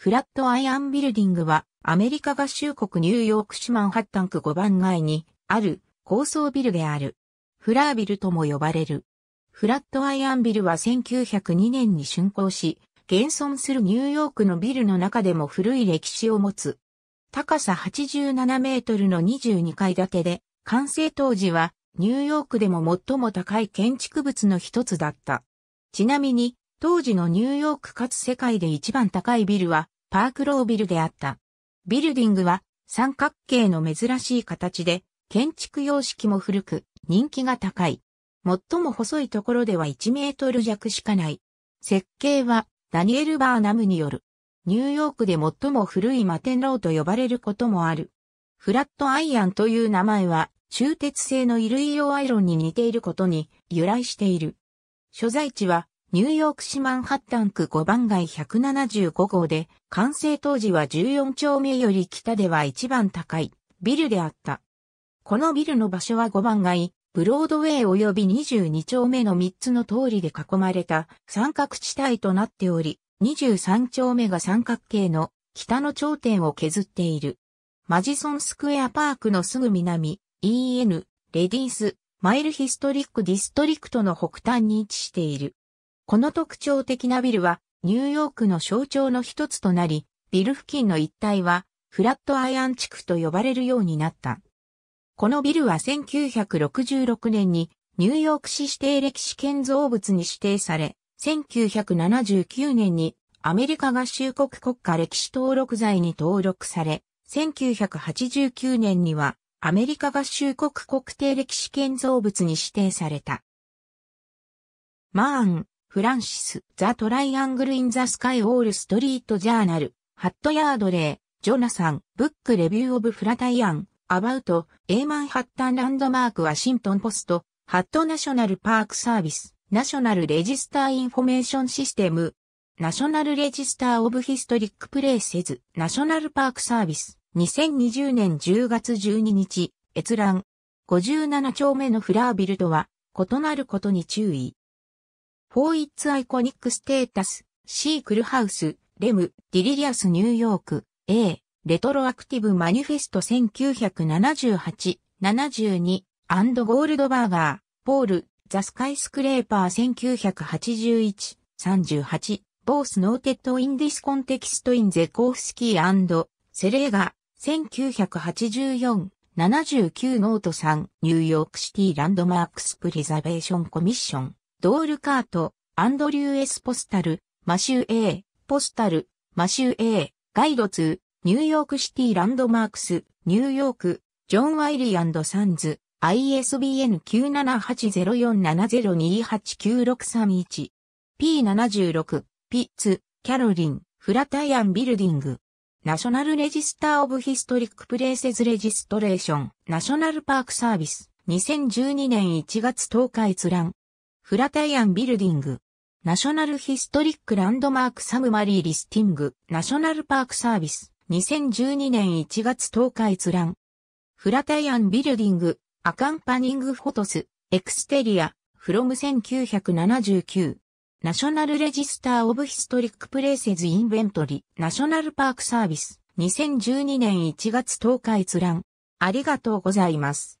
フラットアイアンビルディングは、アメリカ合衆国ニューヨーク市マンハッタン区5番街にある高層ビルである。フラービルとも呼ばれる。フラットアイアンビルは1902年に竣工し、現存するニューヨークのビルの中でも古い歴史を持つ。高さ87メートルの22階建てで、完成当時はニューヨークでも最も高い建築物の一つだった。ちなみに、当時のニューヨークかつ世界で一番高いビルはパークロービルであった。ビルディングは三角形の珍しい形で建築様式も古く人気が高い。最も細いところでは1メートル弱しかない。設計はダニエル・バーナムによる。ニューヨークで最も古い摩天楼と呼ばれることもある。フラットアイアンという名前は中鉄製の衣類用アイロンに似ていることに由来している。所在地はニューヨーク市マンハッタン区5番街175号で、完成当時は14丁目より北では一番高いビルであった。このビルの場所は5番街、ブロードウェイ及び22丁目の3つの通りで囲まれた三角地帯となっており、23丁目が三角形の北の頂点を削っている。マジソンスクエアパークのすぐ南、EN、レディース、マイルヒストリックディストリクトの北端に位置している。この特徴的なビルはニューヨークの象徴の一つとなり、ビル付近の一帯はフラットアイアン地区と呼ばれるようになった。このビルは1966年にニューヨーク市指定歴史建造物に指定され、1979年にアメリカ合衆国国家歴史登録財に登録され、1989年にはアメリカ合衆国国定歴史建造物に指定された。マーン、フランシス、ザ・トライアングル・イン・ザ・スカイ・オール・ストリート・ジャーナル、ハット・ヤード・レイ、ジョナサン、ブック・レビュー・オブ・フラタイアン、アバウト、エーマンハッタン・ランドマーク・ワシントン・ポスト、ハット・ナショナル・パーク・サービス、ナショナル・レジスター・インフォメーション・システム、ナショナル・レジスター・オブ・ヒストリック・プレイセズ、ナショナル・パーク・サービス、2020年10月12日、閲覧。57丁目のフラービルとは、異なることに注意。フォ r its iconic status, C. クルハウス、レム、ディリリアスニューヨーク、A. レトロアクティブマニフェスト1978、72、アンドゴールドバーガー、ポール、ザスカイスクレーパー1981、38、ボースノーテッドインディスコンテキストインゼコーフスキーセレーガ、1984、79ノート3、ニューヨークシティランドマークスプリザベーションコミッション。ドールカート、アンドリュー・エス・ポスタル、マシュー・エー、ポスタル、マシュー・エー、ガイド2、ニューヨークシティランドマークス、ニューヨーク、ジョン・ワイリーサンズ、ISBN 9780470289631。P76、ピッツ、キャロリン、フラタイアンビルディング。ナショナルレジスターオブヒストリックプレイセズレジストレーション、ナショナルパークサービス、2012年1月10日閲覧。フラタイアンビルディング、ナショナルヒストリックランドマークサムマリーリスティング、ナショナルパークサービス、2012年1月10日閲覧。フラタイアンビルディング、アカンパニングフォトス、エクステリア、フロム1979。ナショナルレジスターオブヒストリックプレイセズインベントリ、ナショナルパークサービス、2012年1月10日閲覧。ありがとうございます。